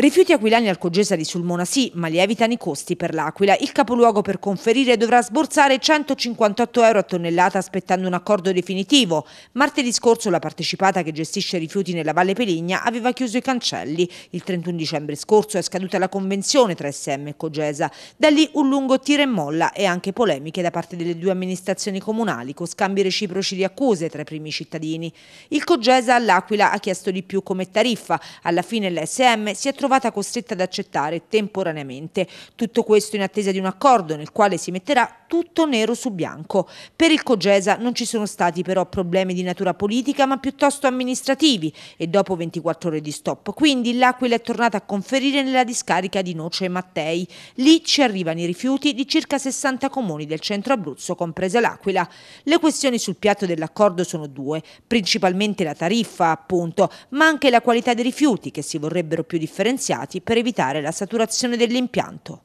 Rifiuti aquilani al Cogesari sul Monasì, ma lievitano i costi per l'Aquila. Il capoluogo per conferire dovrà sborsare 158 euro a tonnellata aspettando un accordo definitivo. Martedì scorso la partecipata che gestisce rifiuti nella Valle Peligna aveva chiuso i cancelli. Il 31 dicembre scorso è scaduta la convenzione tra SM e Cogesa. Da lì un lungo tira e molla e anche polemiche da parte delle due amministrazioni comunali, con scambi reciproci di accuse tra i primi cittadini. Il Cogesa all'Aquila ha chiesto di più come tariffa. Alla fine l'SM si è trovato trovata costretta ad accettare temporaneamente. Tutto questo in attesa di un accordo nel quale si metterà tutto nero su bianco. Per il Cogesa non ci sono stati però problemi di natura politica ma piuttosto amministrativi e dopo 24 ore di stop. Quindi l'Aquila è tornata a conferire nella discarica di Noce e Mattei. Lì ci arrivano i rifiuti di circa 60 comuni del centro Abruzzo, compresa l'Aquila. Le questioni sul piatto dell'accordo sono due, principalmente la tariffa appunto, ma anche la qualità dei rifiuti che si vorrebbero più differenziati differenziati per evitare la saturazione dell'impianto.